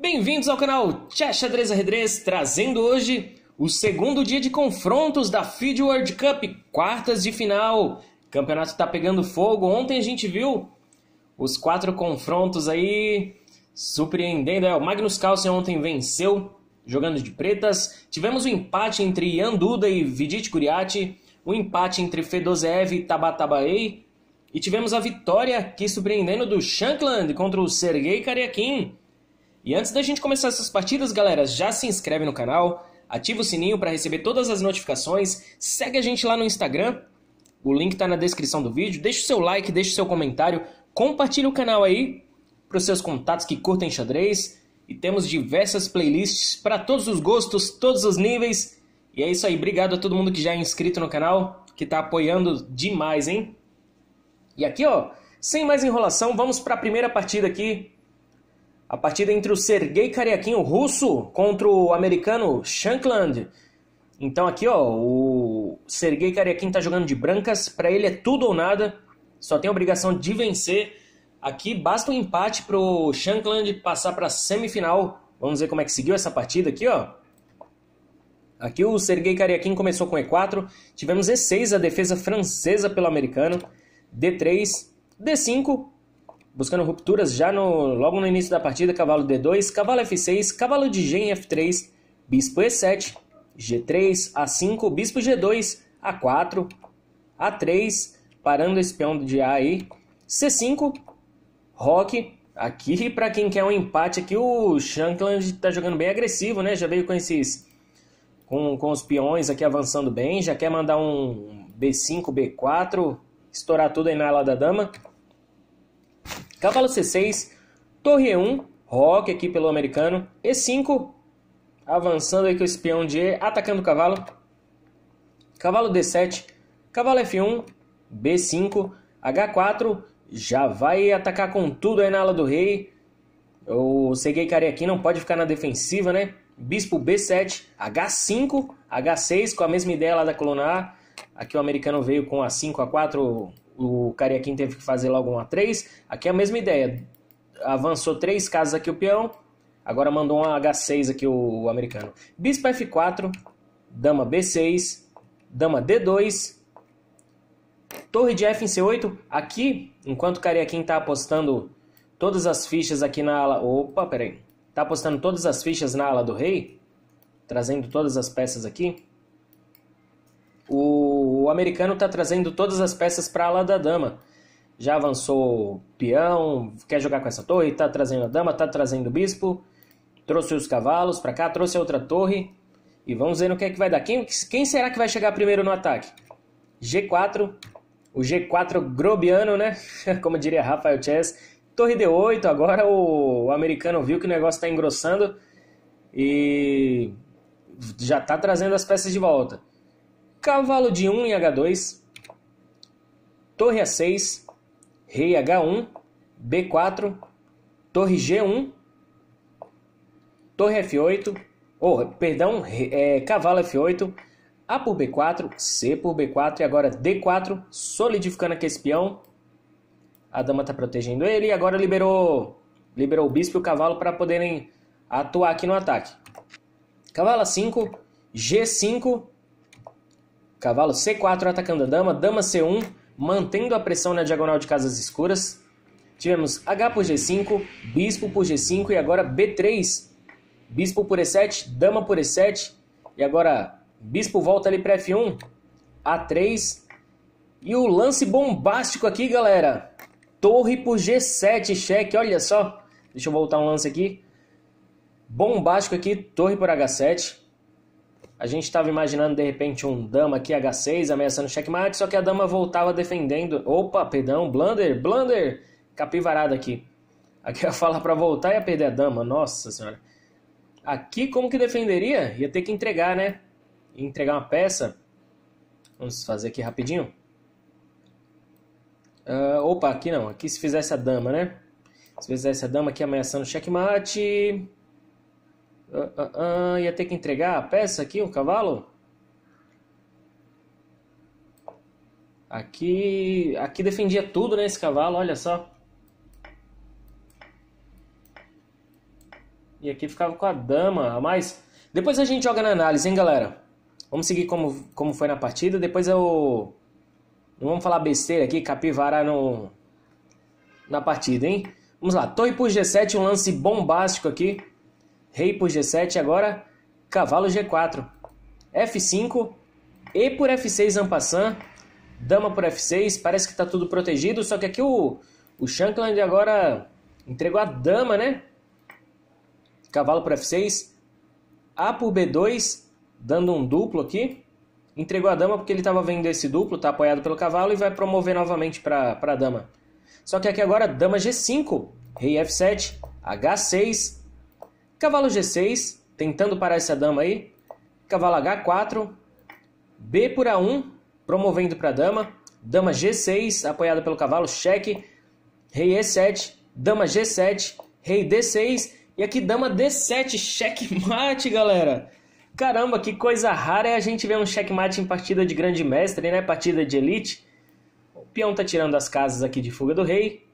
Bem-vindos ao canal Tchá Xadrez Arredrez, trazendo hoje o segundo dia de confrontos da FIDE World Cup, quartas de final. O campeonato está pegando fogo. Ontem a gente viu os quatro confrontos aí, surpreendendo. É, o Magnus Carlsen ontem venceu, jogando de pretas. Tivemos o um empate entre Ian Duda e Vidit Kuriati, o um empate entre Fedosev e Tabatabaei, e tivemos a vitória aqui surpreendendo do Shankland contra o Sergei Karyakin. E antes da gente começar essas partidas, galera, já se inscreve no canal, ativa o sininho para receber todas as notificações, segue a gente lá no Instagram, o link está na descrição do vídeo, deixa o seu like, deixa o seu comentário, compartilhe o canal aí para os seus contatos que curtem xadrez e temos diversas playlists para todos os gostos, todos os níveis. E é isso aí, obrigado a todo mundo que já é inscrito no canal, que está apoiando demais, hein? E aqui, ó, sem mais enrolação, vamos para a primeira partida aqui a partida entre o Sergei Kariakinho, russo, contra o americano Shankland. Então aqui, ó, o Sergei Cariaquinho tá jogando de brancas, para ele é tudo ou nada, só tem a obrigação de vencer. Aqui basta um empate pro Shankland passar para semifinal. Vamos ver como é que seguiu essa partida aqui, ó. Aqui o Sergei Cariaquinho começou com E4, tivemos E6 a defesa francesa pelo americano, D3, D5, buscando rupturas já no, logo no início da partida, cavalo D2, cavalo F6, cavalo de Gen F3, bispo E7, G3, A5, bispo G2, A4, A3, parando o espião de A aí, C5, Rock, aqui para quem quer um empate aqui, o Shankland tá jogando bem agressivo, né, já veio com esses... Com, com os peões aqui avançando bem, já quer mandar um B5, B4, estourar tudo aí na ala da dama. Cavalo C6, torre E1, rock aqui pelo americano, E5, avançando aí com o espião de E, atacando o cavalo. Cavalo D7, cavalo F1, B5, H4, já vai atacar com tudo aí na ala do rei. O Segei aqui não pode ficar na defensiva, né? Bispo B7, H5, H6, com a mesma ideia lá da coluna A. Aqui o americano veio com A5, A4, o Cariaquim teve que fazer logo um a três. Aqui é a mesma ideia. Avançou três casas aqui o peão, agora mandou um H6 aqui o americano. Bispo F4, dama B6, dama D2, torre de F em C8. Aqui, enquanto o Cariaquim está apostando todas as fichas aqui na ala... Opa, peraí. Está apostando todas as fichas na ala do rei, trazendo todas as peças aqui. O o americano está trazendo todas as peças para a ala da dama. Já avançou peão, quer jogar com essa torre, está trazendo a dama, está trazendo o bispo, trouxe os cavalos para cá, trouxe a outra torre. E vamos ver no que é que vai dar. Quem, quem será que vai chegar primeiro no ataque? G4, o G4 grobiano, né? Como diria Rafael Chess. Torre D8, agora o americano viu que o negócio está engrossando e já está trazendo as peças de volta cavalo de 1 em H2, torre A6, rei H1, B4, torre G1, torre F8, oh, perdão, é, cavalo F8, A por B4, C por B4 e agora D4, solidificando aqui esse peão. A dama está protegendo ele e agora liberou, liberou o bispo e o cavalo para poderem atuar aqui no ataque. Cavalo 5, G5, Cavalo C4 atacando a dama, dama C1, mantendo a pressão na diagonal de casas escuras. Tivemos H por G5, bispo por G5 e agora B3. Bispo por E7, dama por E7 e agora bispo volta ali para F1, A3. E o lance bombástico aqui, galera. Torre por G7, cheque, olha só. Deixa eu voltar um lance aqui. Bombástico aqui, torre por H7. A gente estava imaginando de repente um dama aqui H6 ameaçando checkmate, só que a dama voltava defendendo. Opa, perdão, blunder, blunder, capivarada aqui. Aqui a fala para voltar ia perder a dama, nossa senhora. Aqui como que defenderia? Ia ter que entregar, né? Ia entregar uma peça. Vamos fazer aqui rapidinho. Uh, opa, aqui não. Aqui se fizesse a dama, né? Se fizesse a dama aqui ameaçando checkmate. Uh, uh, uh, ia ter que entregar a peça aqui, o cavalo? Aqui, aqui defendia tudo, né, esse cavalo, olha só. E aqui ficava com a dama, a mais depois a gente joga na análise, hein, galera? Vamos seguir como, como foi na partida, depois eu... Não vamos falar besteira aqui, capivara no... na partida, hein? Vamos lá, torre por G7, um lance bombástico aqui. Rei por G7 agora, cavalo G4. F5, E por F6 ampassan, dama por F6, parece que está tudo protegido, só que aqui o, o Shankland agora entregou a dama, né? Cavalo por F6, A por B2, dando um duplo aqui. Entregou a dama porque ele estava vendo esse duplo, está apoiado pelo cavalo e vai promover novamente para a dama. Só que aqui agora, dama G5, rei F7, H6, Cavalo G6, tentando parar essa dama aí. Cavalo H4, B por A1, promovendo para dama. Dama G6, apoiada pelo cavalo, cheque. Rei E7, dama G7, rei D6 e aqui dama D7, checkmate, galera. Caramba, que coisa rara é a gente ver um checkmate em partida de grande mestre, né? Partida de elite. O peão tá tirando as casas aqui de fuga do rei.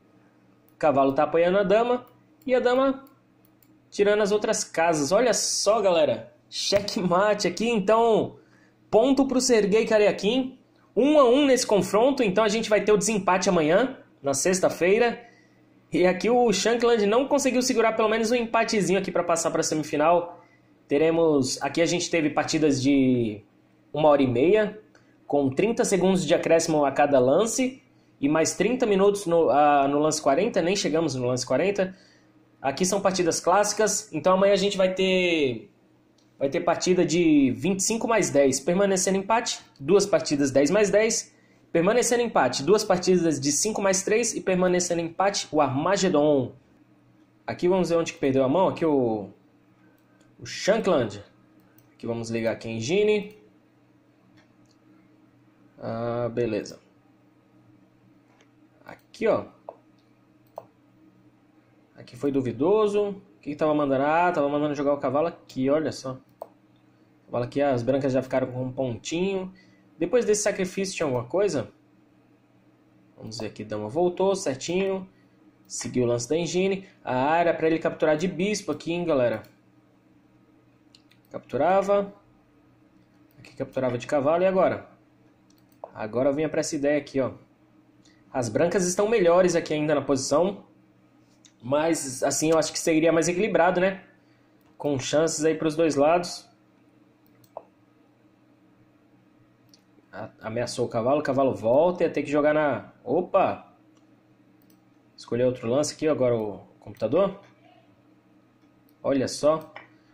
O cavalo tá apoiando a dama. E a dama tirando as outras casas. Olha só, galera. Checkmate aqui, então. Ponto para o Sergei Karekin. Um a um nesse confronto, então a gente vai ter o desempate amanhã, na sexta-feira. E aqui o Shankland não conseguiu segurar pelo menos um empatezinho aqui para passar para a semifinal. Teremos. Aqui a gente teve partidas de uma hora e meia, com 30 segundos de acréscimo a cada lance e mais 30 minutos no, uh, no lance 40. Nem chegamos no lance 40. Aqui são partidas clássicas, então amanhã a gente vai ter vai ter partida de 25 mais 10, permanecendo empate, duas partidas 10 mais 10, permanecendo empate, duas partidas de 5 mais 3 e permanecendo empate o Armagedon. Aqui vamos ver onde que perdeu a mão, aqui o o Shankland. Aqui vamos ligar aqui em Gini. Ah, beleza. Aqui, ó. Aqui foi duvidoso. Quem estava mandando? Ah, tava mandando jogar o cavalo aqui, olha só. cavalo aqui, as brancas já ficaram com um pontinho. Depois desse sacrifício tinha alguma coisa? Vamos ver aqui, dama voltou certinho. Seguiu o lance da engine. A área para ele capturar de bispo aqui, hein, galera. Capturava. Aqui capturava de cavalo. E agora? Agora eu vinha para essa ideia aqui, ó. As brancas estão melhores aqui ainda na posição. Mas, assim, eu acho que seria mais equilibrado, né? Com chances aí para os dois lados. ameaçou o cavalo, o cavalo volta e tem que jogar na. Opa! Escolher outro lance aqui, agora o computador. Olha só.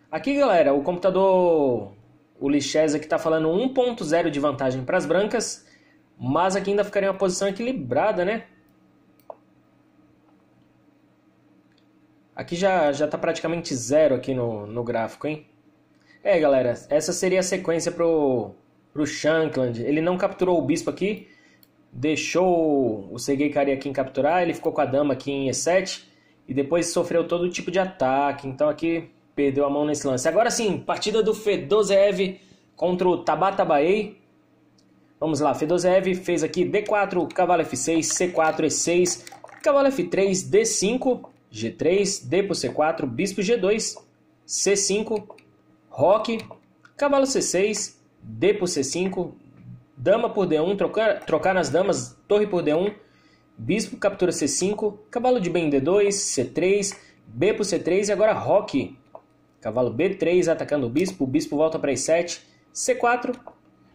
Aqui, galera, o computador, o Lichesa que está falando 1.0 de vantagem para as brancas, mas aqui ainda ficaria uma posição equilibrada, né? Aqui já, já tá praticamente zero aqui no, no gráfico, hein? É, galera, essa seria a sequência pro, pro Shankland. Ele não capturou o bispo aqui, deixou o aqui em capturar, ele ficou com a dama aqui em E7 e depois sofreu todo tipo de ataque, então aqui perdeu a mão nesse lance. Agora sim, partida do Fedozeev contra o Tabata Baei. Vamos lá, Fedozeev fez aqui D4, cavalo F6, C4, E6, cavalo F3, D5 G3, D por C4, Bispo G2, C5, Roque, Cavalo C6, D por C5, Dama por D1, trocar, trocar nas damas, Torre por D1, Bispo captura C5, Cavalo de bem D2, C3, B por C3 e agora Roque. Cavalo B3 atacando o Bispo, o Bispo volta para E7, C4,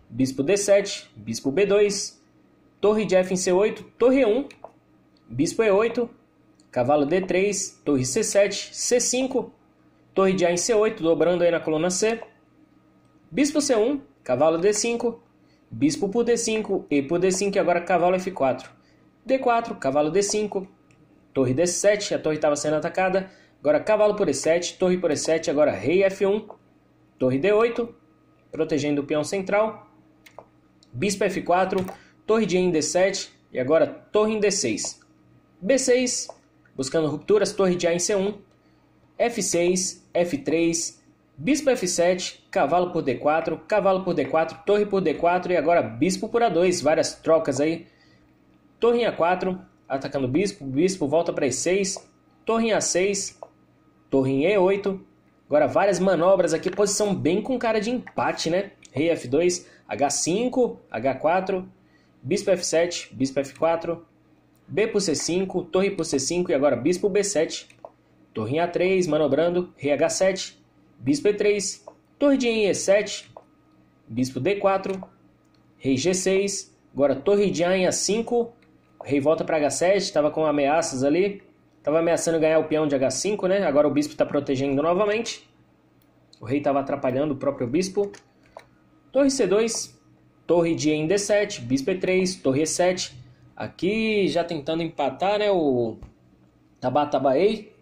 Bispo D7, Bispo B2, Torre de F em C8, Torre E1, Bispo E8, Cavalo D3, torre C7, C5, torre de A em C8, dobrando aí na coluna C. Bispo C1, cavalo D5, bispo por D5, e por D5 e agora cavalo F4. D4, cavalo D5, torre D7, a torre estava sendo atacada. Agora cavalo por E7, torre por E7, agora rei F1, torre D8, protegendo o peão central. Bispo F4, torre de em D7 e agora torre em D6. B6, buscando rupturas torre de A em C1, F6, F3, bispo F7, cavalo por D4, cavalo por D4, torre por D4 e agora bispo por A2, várias trocas aí. Torre em A4, atacando o bispo, bispo volta para E6, torre em A6, torre em E8. Agora várias manobras aqui, posição bem com cara de empate, né? Rei F2, H5, H4, bispo F7, bispo F4, B por C5, torre por C5 e agora bispo B7. Torre em A3, manobrando, rei H7, bispo E3, torre de em E7, bispo D4, rei G6, agora torre de em A5, rei volta para H7, estava com ameaças ali, estava ameaçando ganhar o peão de H5, né? Agora o bispo está protegendo novamente. O rei estava atrapalhando o próprio bispo. Torre C2, torre de em D7, bispo E3, torre E7, Aqui já tentando empatar, né? O Tabatabaei.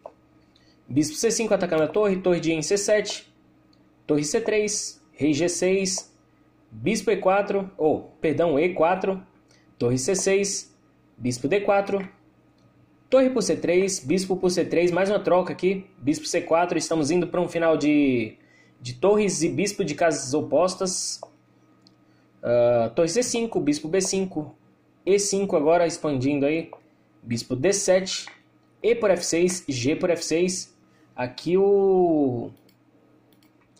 Bispo C5 atacando a torre, torre de em C7, torre C3, rei G6, bispo E4, ou, oh, perdão, E4, torre C6, bispo D4, torre por C3, bispo por C3, mais uma troca aqui, bispo C4, estamos indo para um final de, de torres e bispo de casas opostas, uh, torre C5, bispo B5, e5 agora expandindo aí. Bispo D7, E por F6, G por F6. Aqui o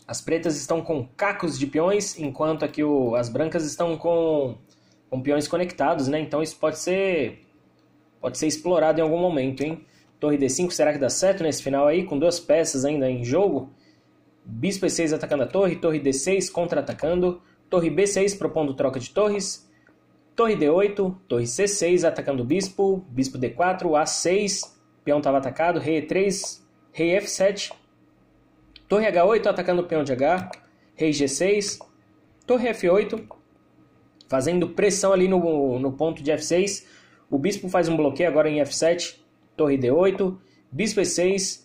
as pretas estão com cacos de peões, enquanto aqui o, as brancas estão com, com peões conectados, né? Então isso pode ser pode ser explorado em algum momento, hein? Torre D5, será que dá certo nesse final aí? Com duas peças ainda em jogo. Bispo E6 atacando a torre, torre D6 contra-atacando, torre B6 propondo troca de torres, Torre D8, torre C6 atacando o bispo, bispo D4, A6, peão estava atacado, rei E3, rei F7, torre H8 atacando o peão de H, rei G6, torre F8, fazendo pressão ali no, no ponto de F6, o bispo faz um bloqueio agora em F7, torre D8, bispo E6,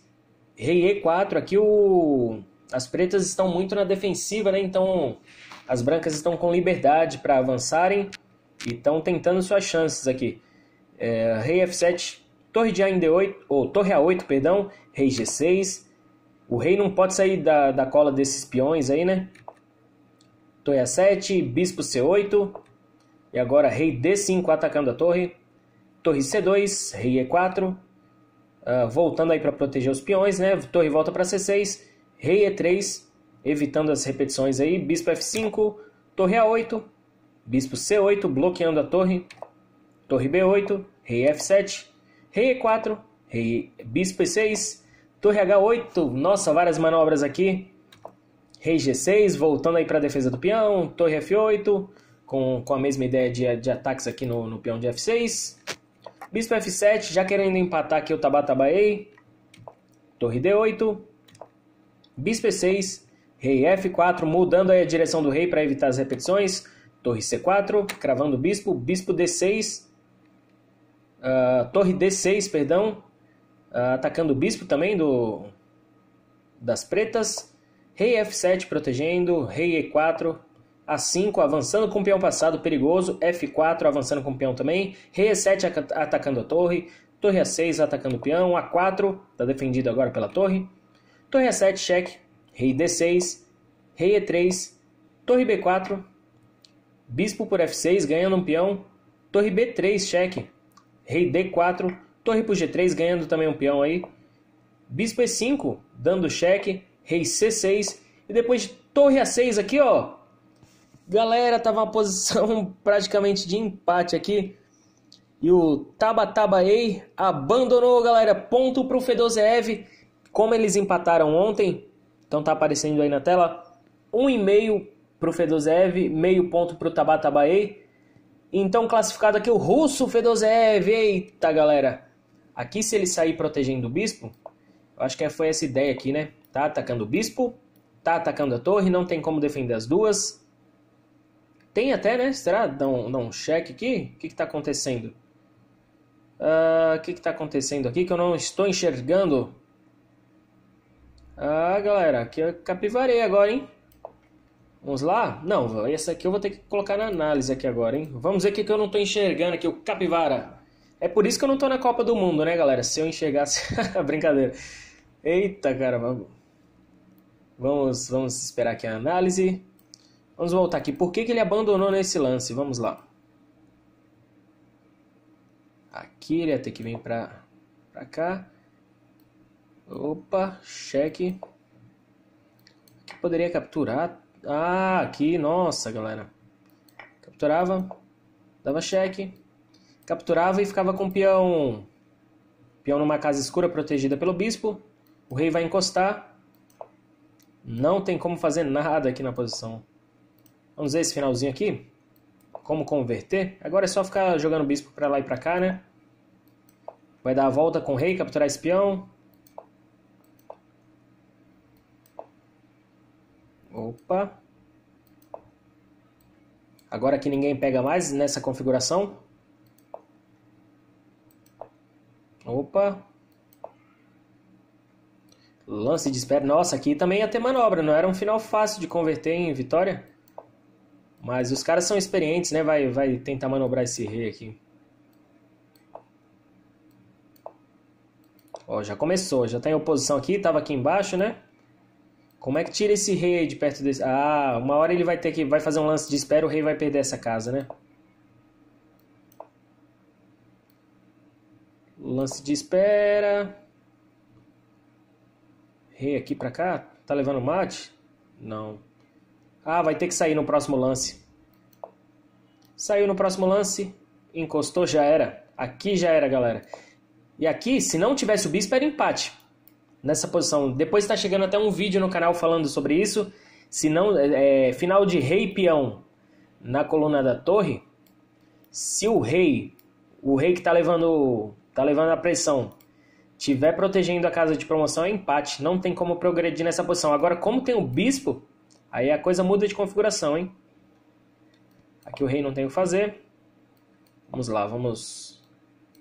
rei E4, aqui o... as pretas estão muito na defensiva, né? então as brancas estão com liberdade para avançarem, e estão tentando suas chances aqui. É, rei F7, torre de A em D8, ou torre A8, perdão, rei G6. O rei não pode sair da, da cola desses peões aí, né? Torre A7, bispo C8. E agora rei D5 atacando a torre. Torre C2, rei E4. Uh, ah, voltando aí para proteger os peões, né? Torre volta para C6, rei E3, evitando as repetições aí, bispo F5, torre A8, Bispo C8 bloqueando a torre. Torre B8, rei F7, rei E4, rei bispo E6, torre H8. Nossa, várias manobras aqui. Rei G6, voltando aí para a defesa do peão. Torre F8, com, com a mesma ideia de, de ataques aqui no, no peão de F6. Bispo F7, já querendo empatar aqui o Tabatabaei. Torre D8. Bispo E6, rei F4, mudando aí a direção do rei para evitar as repetições. Torre C4, cravando o bispo, bispo D6, uh, ah, torre D6, perdão, uh, atacando o bispo também do das pretas, rei F7 protegendo, rei E4, A5 avançando com o peão passado perigoso, F4 avançando com o peão também, rei E7 atacando a torre, torre A6 atacando o peão, A4 está defendido agora pela torre, torre A7 cheque, rei D6, rei E3, torre B4, Bispo por F6, ganhando um peão. Torre B3, cheque. Rei D4, torre por G3, ganhando também um peão aí. Bispo E5, dando cheque. Rei C6 e depois de torre A6 aqui, ó. Galera, tava uma posição praticamente de empate aqui. E o Ei abandonou, galera. Ponto pro Fedozeev. Como eles empataram ontem, então tá aparecendo aí na tela, um e meio para o Fedosev, meio ponto para o Tabatabaei. Então classificado aqui o russo Fedosev. Eita, galera. Aqui se ele sair protegendo o bispo, eu acho que foi essa ideia aqui, né? Tá atacando o bispo, tá atacando a torre, não tem como defender as duas. Tem até, né? Será? Dá um, dá um cheque aqui? O que está acontecendo? Ah, o uh, que está acontecendo aqui que eu não estou enxergando? Ah, galera, aqui é capivarei agora, hein? Vamos lá? Não, essa aqui eu vou ter que colocar na análise aqui agora, hein? Vamos ver o que eu não estou enxergando aqui, o capivara. É por isso que eu não estou na Copa do Mundo, né, galera? Se eu enxergasse... Brincadeira. Eita, cara, vamos... Vamos, vamos esperar aqui a análise. Vamos voltar aqui. Por que, que ele abandonou nesse lance? Vamos lá. Aqui ele ia ter que vir para pra cá. Opa, cheque. Aqui poderia capturar ah, aqui, nossa, galera. Capturava, dava cheque, capturava e ficava com o peão. Peão numa casa escura protegida pelo bispo. O rei vai encostar. Não tem como fazer nada aqui na posição. Vamos ver esse finalzinho aqui. Como converter. Agora é só ficar jogando bispo para lá e para cá, né? Vai dar a volta com o rei, capturar esse peão. Opa. Agora que ninguém pega mais nessa configuração. Opa. Lance de espera. Nossa, aqui também ia ter manobra. Não era um final fácil de converter em vitória. Mas os caras são experientes, né? Vai, vai tentar manobrar esse rei aqui. Ó, já começou. Já tem tá em oposição aqui. Estava aqui embaixo, né? Como é que tira esse rei de perto desse. Ah, uma hora ele vai ter que. Vai fazer um lance de espera, o rei vai perder essa casa, né? Lance de espera. Rei aqui pra cá? Tá levando mate? Não. Ah, vai ter que sair no próximo lance. Saiu no próximo lance, encostou, já era. Aqui já era, galera. E aqui, se não tivesse o bispo, era empate nessa posição. Depois está chegando até um vídeo no canal falando sobre isso. Se não, é, é, final de rei peão na coluna da torre. Se o rei, o rei que está levando, tá levando a pressão, tiver protegendo a casa de promoção é empate. Não tem como progredir nessa posição. Agora, como tem o bispo, aí a coisa muda de configuração, hein? Aqui o rei não tem o que fazer. Vamos lá, vamos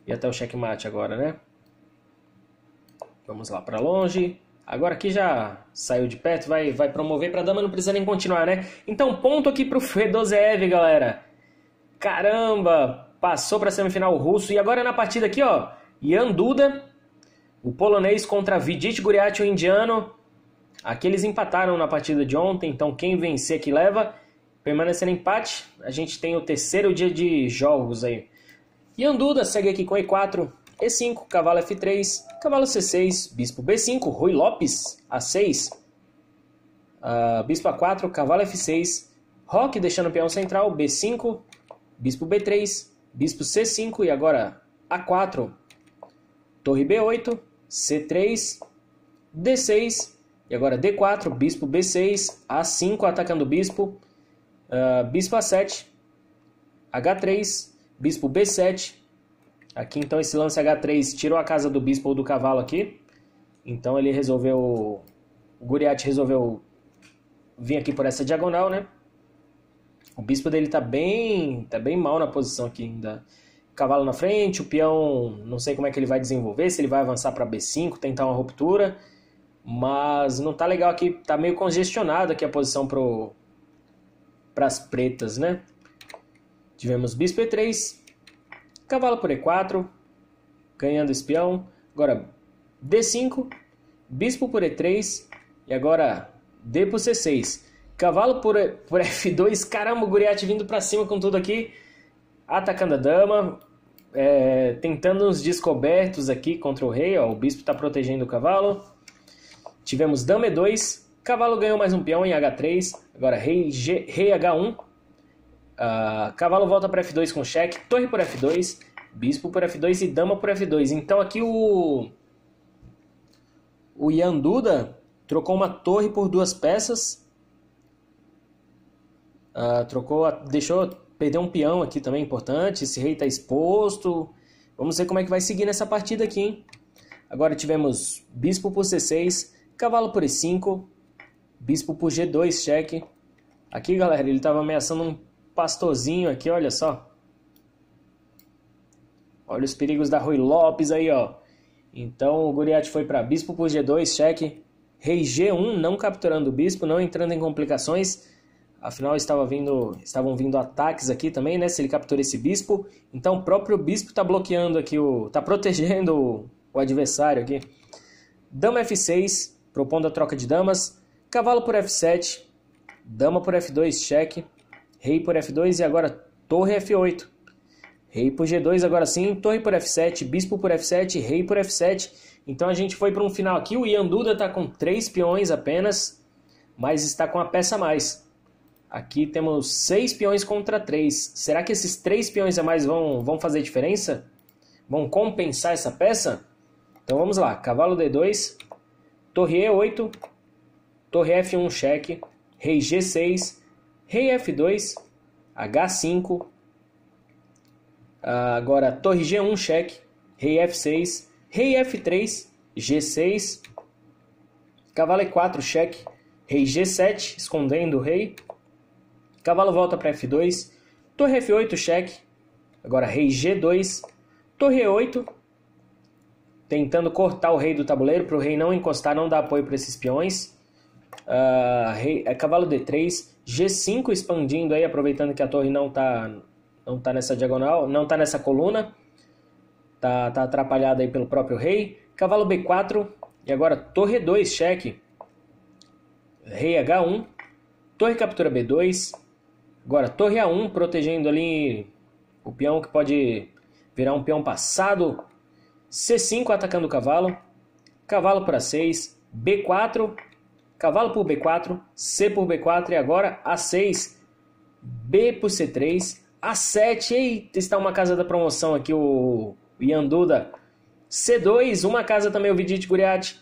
ir até o checkmate agora, né? Vamos lá para longe. Agora aqui já saiu de perto, vai, vai promover para dama, não precisa nem continuar, né? Então ponto aqui para o Fedosev, galera. Caramba, passou para a semifinal russo. E agora na partida aqui, ó, Ian Duda, o polonês contra Vidit Guriati, o indiano. Aqui eles empataram na partida de ontem, então quem vencer que leva. Permanecendo empate, a gente tem o terceiro dia de jogos aí. Ian Duda segue aqui com E4, e5, cavalo F3, cavalo C6, bispo B5, Rui Lopes A6, uh, ah, bispo A4, cavalo F6, Roque deixando o peão central, B5, bispo B3, bispo C5 e agora A4, torre B8, C3, D6 e agora D4, bispo B6, A5 atacando o bispo, uh, bispo A7, H3, bispo B7, Aqui então esse lance H3 tirou a casa do bispo ou do cavalo aqui. Então ele resolveu... O Guriat resolveu vir aqui por essa diagonal, né? O bispo dele tá bem, tá bem mal na posição aqui ainda. Cavalo na frente, o peão, não sei como é que ele vai desenvolver, se ele vai avançar para B5, tentar uma ruptura, mas não tá legal aqui, tá meio congestionado aqui a posição pro para as pretas, né? Tivemos bispo E3, Cavalo por E4, ganhando espião. Agora D5, bispo por E3 e agora D por C6. Cavalo por, por F2, caramba, o Guriati vindo para cima com tudo aqui. Atacando a dama, é, tentando uns descobertos aqui contra o rei. Ó, o bispo está protegendo o cavalo. Tivemos dama E2, cavalo ganhou mais um peão em H3. Agora rei, G, rei H1, Uh, cavalo volta para F2 com cheque, torre por F2, bispo por F2 e dama por F2. Então aqui o o Ian Duda trocou uma torre por duas peças. Uh, trocou, a... deixou, perdeu um peão aqui também importante. Esse rei está exposto. Vamos ver como é que vai seguir nessa partida aqui, hein? Agora tivemos bispo por C6, cavalo por E5, bispo por G2, cheque. Aqui, galera, ele estava ameaçando um pastorzinho aqui, olha só. Olha os perigos da Rui Lopes aí, ó. Então o Guriat foi para bispo por G2, cheque. Rei G1 não capturando o bispo, não entrando em complicações. Afinal, estava vindo, estavam vindo ataques aqui também, né? Se ele captura esse bispo. Então o próprio bispo está bloqueando aqui, o, tá protegendo o, o adversário aqui. Dama F6, propondo a troca de damas. Cavalo por F7, dama por F2, cheque. Rei por F2 e agora torre F8. Rei por G2, agora sim, torre por F7, bispo por F7, rei por F7. Então a gente foi para um final aqui, o Yanduda está com três peões apenas, mas está com a peça a mais. Aqui temos seis peões contra três. Será que esses três peões a mais vão, vão fazer diferença? Vão compensar essa peça? Então vamos lá, cavalo D2, torre E8, torre F1 cheque, rei G6, Rei F2, H5, agora Torre G1 cheque, Rei F6, Rei F3, G6, Cavalo E4 cheque, Rei G7 escondendo o rei, Cavalo volta para F2, Torre F8 cheque, agora Rei G2, Torre E8, tentando cortar o rei do tabuleiro para o rei não encostar, não dar apoio para esses peões. Uh, rei, é, cavalo D3, G5 expandindo aí, aproveitando que a torre não tá, não tá nessa diagonal, não tá nessa coluna. Tá, tá atrapalhada aí pelo próprio rei. Cavalo B4 e agora torre 2, cheque. Rei H1, torre captura B2. Agora torre A1 protegendo ali o peão que pode virar um peão passado. C5 atacando o cavalo. Cavalo para 6, B4 cavalo por B4, C por B4 e agora A6, B por C3, A7. Eita, está uma casa da promoção aqui, o Yanduda. C2, uma casa também, o Vidit Guriati.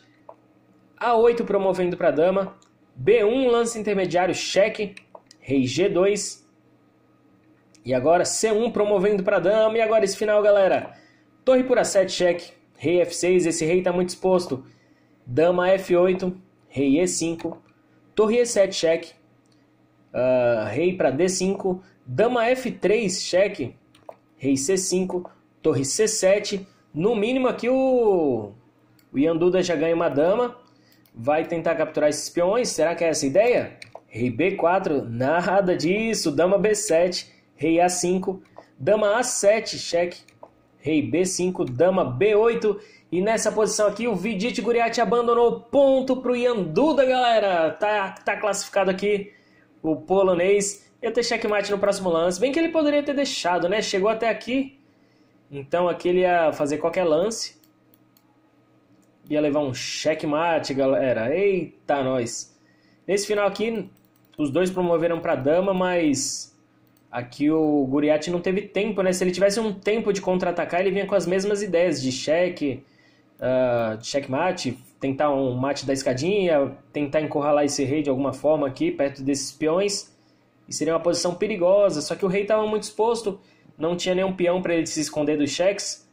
A8 promovendo para dama. B1, lance intermediário, cheque. Rei G2. E agora C1 promovendo para dama. E agora esse final, galera. Torre por A7, cheque. Rei F6, esse rei está muito exposto. Dama F8, rei e5, torre e7 cheque, uh, rei para d5, dama f3 cheque, rei c5, torre c7. No mínimo aqui o, o Yanduda já ganha uma dama, vai tentar capturar esses peões, será que é essa a ideia? Rei b4, nada disso, dama b7, rei a5, dama a7 cheque, rei b5, dama b8 e nessa posição aqui, o Vidit Guriati abandonou ponto para o Yanduda, galera. Tá, tá classificado aqui o polonês. Ia ter checkmate no próximo lance. Bem que ele poderia ter deixado, né? Chegou até aqui. Então aqui ele ia fazer qualquer lance. Ia levar um checkmate, galera. Eita, nós. Nesse final aqui, os dois promoveram para dama, mas Aqui o Guriati não teve tempo, né? Se ele tivesse um tempo de contra-atacar, ele vinha com as mesmas ideias de cheque, uh, ah, de checkmate, tentar um mate da escadinha, tentar encurralar esse rei de alguma forma aqui perto desses peões. E seria uma posição perigosa, só que o rei estava muito exposto, não tinha nenhum peão para ele se esconder dos cheques.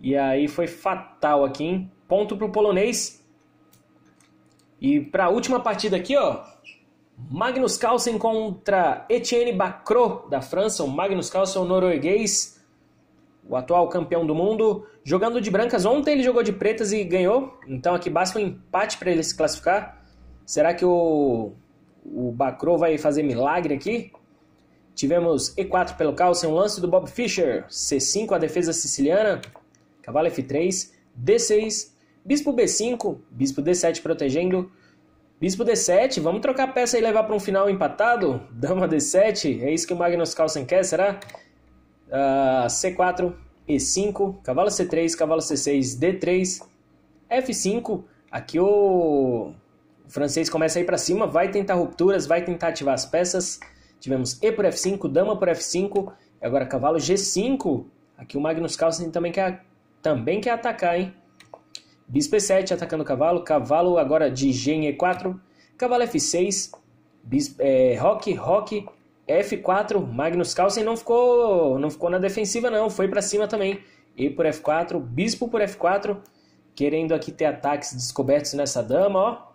E aí foi fatal aqui, hein? Ponto para o polonês. E para a última partida aqui, ó, Magnus Carlsen contra Etienne Bacro da França, o Magnus Carlsen o norueguês o atual campeão do mundo, jogando de brancas. Ontem ele jogou de pretas e ganhou, então aqui basta um empate para ele se classificar. Será que o, o Bacro vai fazer milagre aqui? Tivemos E4 pelo calço, um lance do Bob Fischer, C5 a defesa siciliana, cavalo F3, D6, bispo B5, bispo D7 protegendo, bispo D7, vamos trocar peça e levar para um final empatado? Dama D7, é isso que o Magnus Carlsen quer, será? Será? Ah, C4, E5, cavalo C3, cavalo C6, D3, F5. Aqui o, o francês começa a ir para cima, vai tentar rupturas, vai tentar ativar as peças. Tivemos E por F5, dama por F5, e agora cavalo G5. Aqui o Magnus Carlsen também quer, também quer atacar, hein? Bispo E7 atacando o cavalo, cavalo agora de G em E4, cavalo F6, bispo, é, eh, rock F4, Magnus Carlsen não ficou, não ficou na defensiva não, foi para cima também. E por F4, Bispo por F4, querendo aqui ter ataques descobertos nessa dama, ó.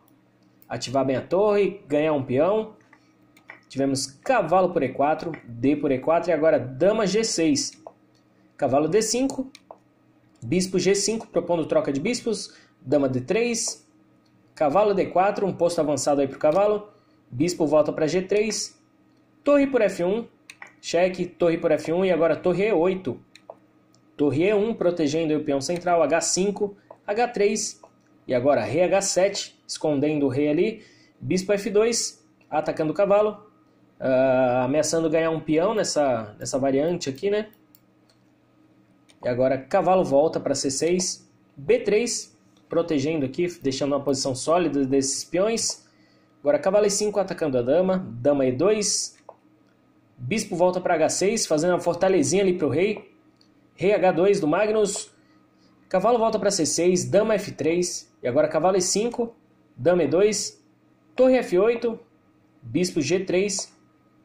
Ativar bem a torre, ganhar um peão. Tivemos cavalo por E4, D por E4 e agora dama G6. Cavalo D5, bispo G5 propondo troca de bispos, dama D3, cavalo D4, um posto avançado aí pro cavalo. Bispo volta para G3, Torre por F1, cheque, torre por F1 e agora torre E8. Torre E1 protegendo o peão central, H5, H3 e agora rei H7, escondendo o rei ali. Bispo F2, atacando o cavalo, uh, ameaçando ganhar um peão nessa, nessa variante aqui, né? E agora cavalo volta para C6, B3, protegendo aqui, deixando uma posição sólida desses peões. Agora cavalo E5 atacando a dama, dama E2, Bispo volta para H6, fazendo uma fortalezinha ali pro rei. Rei H2 do Magnus. Cavalo volta para C6, dama F3. E agora cavalo E5, dama E2, torre F8, bispo G3,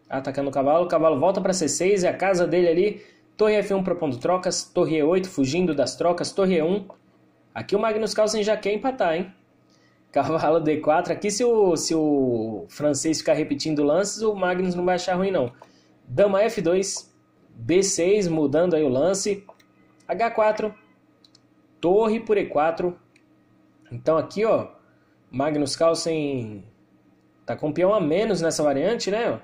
atacando o cavalo. cavalo volta para C6, é a casa dele ali. Torre F1 propondo trocas, torre E8 fugindo das trocas, torre E1. Aqui o Magnus Carlsen já quer empatar, hein? Cavalo D4. Aqui se o, se o francês ficar repetindo lances, o Magnus não vai achar ruim, não. Dama F2, B6, mudando aí o lance. H4, torre por E4. Então aqui, ó, Magnus Carlsen tá com um peão a menos nessa variante, né?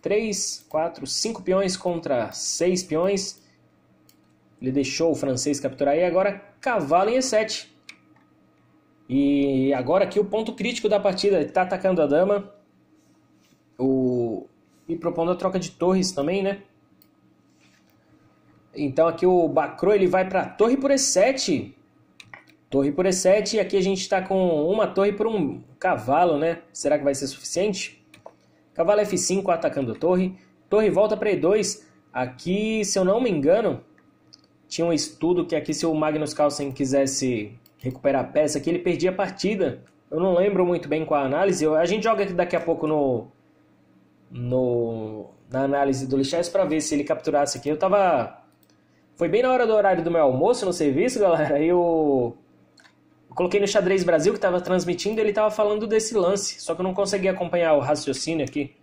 3, 4, 5 peões contra 6 peões. Ele deixou o francês capturar e agora cavalo em E7. E agora aqui o ponto crítico da partida, ele tá atacando a dama. O e propondo a troca de torres também, né? Então aqui o Bacro ele vai para torre por E7. Torre por E7 e aqui a gente está com uma torre por um cavalo, né? Será que vai ser suficiente? Cavalo F5 atacando a torre. Torre volta para E2. Aqui, se eu não me engano, tinha um estudo que aqui se o Magnus Carlsen quisesse recuperar a peça que ele perdia a partida. Eu não lembro muito bem qual a análise. A gente joga daqui a pouco no, no, na análise do Lichess para ver se ele capturasse aqui. Eu tava. Foi bem na hora do horário do meu almoço no serviço, galera. Aí eu... eu, coloquei no Xadrez Brasil que tava transmitindo ele tava falando desse lance. Só que eu não consegui acompanhar o raciocínio aqui.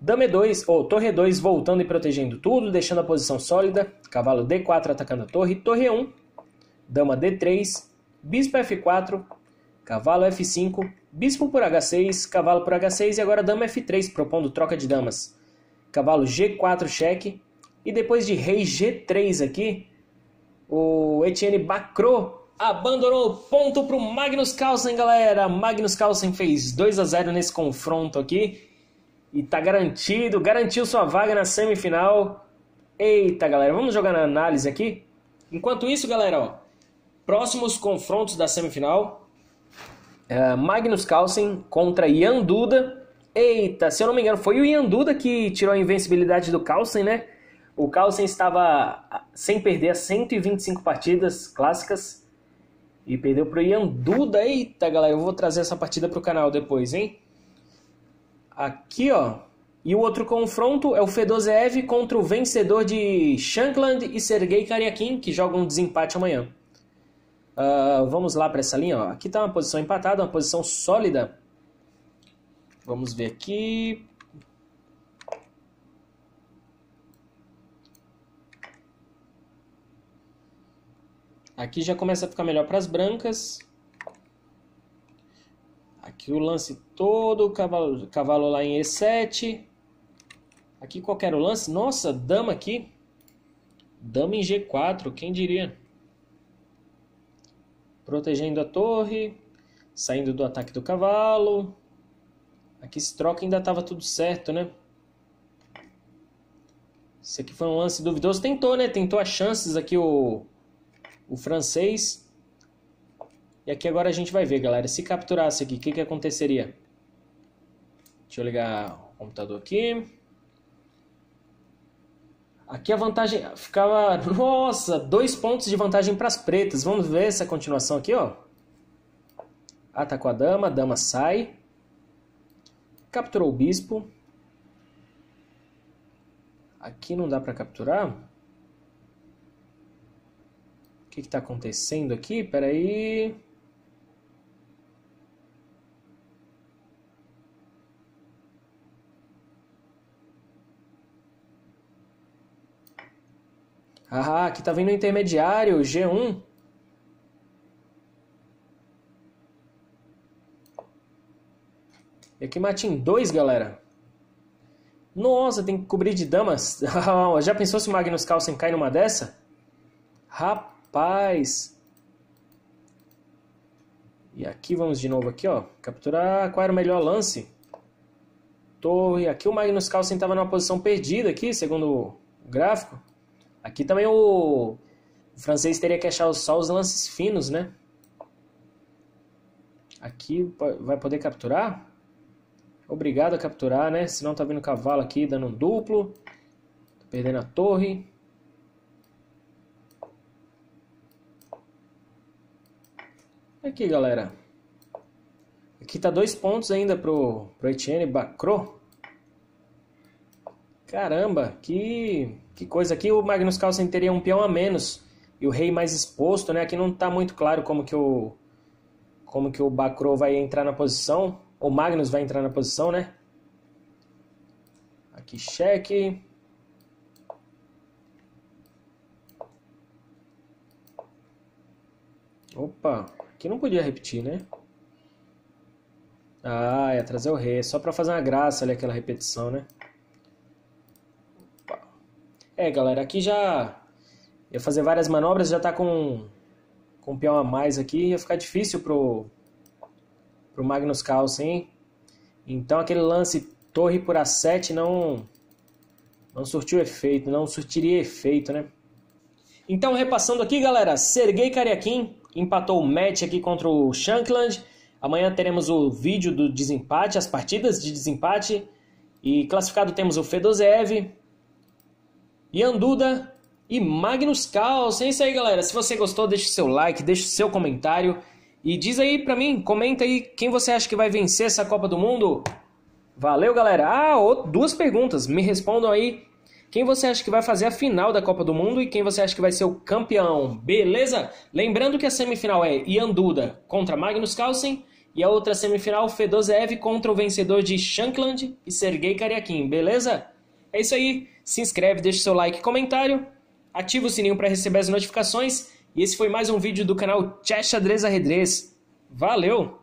Dame 2, ou torre 2 voltando e protegendo tudo, deixando a posição sólida. Cavalo D4 atacando a torre. Torre 1, um, dama D3, bispo F4, cavalo F5, Bispo por H6, cavalo por H6 e agora dama F3, propondo troca de damas. Cavalo G4 cheque. E depois de rei G3 aqui, o Etienne Bacro abandonou o ponto para o Magnus Carlsen, galera. Magnus Carlsen fez 2 a 0 nesse confronto aqui. E tá garantido, garantiu sua vaga na semifinal. Eita, galera, vamos jogar na análise aqui? Enquanto isso, galera, ó, próximos confrontos da semifinal. É, Magnus Carlsen contra Ian Duda. Eita, se eu não me engano, foi o Ian Duda que tirou a invencibilidade do Carlsen, né? O Carlsen estava sem perder as 125 partidas clássicas e perdeu para o Ian Duda. Eita, galera, eu vou trazer essa partida para o canal depois, hein? Aqui, ó. E o outro confronto é o Fedosev contra o vencedor de Shankland e Sergei Karyakin, que jogam um desempate amanhã. Uh, vamos lá para essa linha. Ó. Aqui está uma posição empatada, uma posição sólida. Vamos ver aqui. Aqui já começa a ficar melhor para as brancas. Aqui o lance todo, cavalo, cavalo lá em E7. Aqui qualquer o lance. Nossa, dama aqui. Dama em G4, quem diria? protegendo a torre, saindo do ataque do cavalo. Aqui se troca ainda estava tudo certo, né? Isso aqui foi um lance duvidoso. Tentou, né? Tentou as chances aqui o, o francês. E aqui agora a gente vai ver, galera. Se capturasse aqui, o que, que aconteceria? Deixa eu ligar o computador aqui. Aqui a vantagem ficava, nossa, dois pontos de vantagem para as pretas. Vamos ver essa continuação aqui, ó. Atacou ah, tá a dama, a dama sai. Capturou o bispo. Aqui não dá para capturar. O que está acontecendo aqui? Peraí. aí. Ah, aqui tá vindo o intermediário, G1. E aqui mate em 2, galera. Nossa, tem que cobrir de damas. Já pensou se o Magnus Carlsen cai numa dessa? Rapaz. E aqui vamos de novo aqui, ó. Capturar qual era o melhor lance. Torre. Aqui o Magnus Carlsen estava numa posição perdida aqui, segundo o gráfico. Aqui também o, o francês teria que achar só os lances finos, né? Aqui vai poder capturar? Obrigado a capturar, né? Senão tá vindo cavalo aqui dando um duplo. Tô perdendo a torre. Aqui, galera. Aqui tá dois pontos ainda pro, pro Etienne Bacro. Caramba, que que coisa aqui, o Magnus Carlsen teria um peão a menos e o rei mais exposto, né? Aqui não está muito claro como que o como que o Bacro vai entrar na posição, o Magnus vai entrar na posição, né? Aqui cheque. Opa, aqui não podia repetir, né? Ah, ia trazer o rei, só para fazer uma graça ali aquela repetição, né? É, galera, aqui já ia fazer várias manobras, já tá com, com um peão a mais aqui, ia ficar difícil pro, pro Magnus Carlsen. Então aquele lance torre por A7 não, não surtiu efeito, não surtiria efeito, né? Então repassando aqui, galera, Sergei Kariakin empatou o match aqui contra o Shankland. Amanhã teremos o vídeo do desempate, as partidas de desempate. E classificado temos o Fedosev, Ian Duda e Magnus Carlsen. É isso aí, galera. Se você gostou, deixa o seu like, deixa o seu comentário e diz aí pra mim, comenta aí quem você acha que vai vencer essa Copa do Mundo. Valeu, galera. Ah, outro, duas perguntas. Me respondam aí quem você acha que vai fazer a final da Copa do Mundo e quem você acha que vai ser o campeão, beleza? Lembrando que a semifinal é Ian Duda contra Magnus Carlsen e a outra semifinal Fedosev contra o vencedor de Shankland e Sergei Kariakin. beleza? É isso aí. Se inscreve, deixa seu like e comentário, ativa o sininho para receber as notificações. E esse foi mais um vídeo do canal Tchê Xadrez Arredrez. Valeu!